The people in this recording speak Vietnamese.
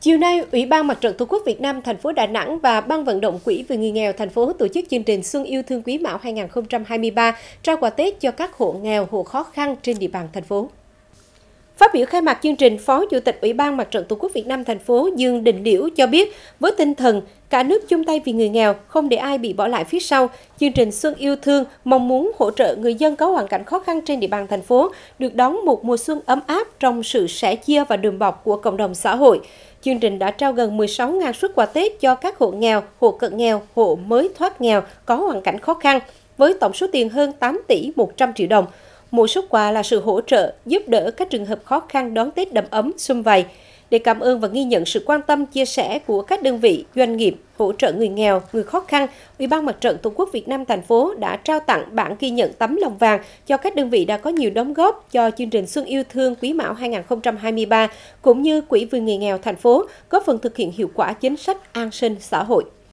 Chiều nay, Ủy ban Mặt trận Tổ quốc Việt Nam thành phố Đà Nẵng và Ban vận động Quỹ vì người nghèo thành phố tổ chức chương trình Xuân yêu thương Quý Mão 2023 trao quà Tết cho các hộ nghèo, hộ khó khăn trên địa bàn thành phố. Phát biểu khai mạc chương trình, Phó Chủ tịch Ủy ban Mặt trận Tổ quốc Việt Nam thành phố Dương Đình Liễu cho biết, với tinh thần cả nước chung tay vì người nghèo, không để ai bị bỏ lại phía sau, chương trình Xuân yêu thương mong muốn hỗ trợ người dân có hoàn cảnh khó khăn trên địa bàn thành phố được đón một mùa xuân ấm áp trong sự sẻ chia và đùm bọc của cộng đồng xã hội. Chương trình đã trao gần 16.000 suất quà Tết cho các hộ nghèo, hộ cận nghèo, hộ mới thoát nghèo có hoàn cảnh khó khăn với tổng số tiền hơn 8 tỷ 100 triệu đồng. Mỗi xuất quà là sự hỗ trợ, giúp đỡ các trường hợp khó khăn đón Tết đầm ấm, xung vầy. Để cảm ơn và ghi nhận sự quan tâm, chia sẻ của các đơn vị, doanh nghiệp hỗ trợ người nghèo, người khó khăn, Ủy ban Mặt trận Tổ quốc Việt Nam thành phố đã trao tặng bản ghi nhận tấm lòng vàng cho các đơn vị đã có nhiều đóng góp cho chương trình Xuân yêu thương Quý Mão 2023 cũng như Quỹ vì người nghèo thành phố góp phần thực hiện hiệu quả chính sách an sinh xã hội.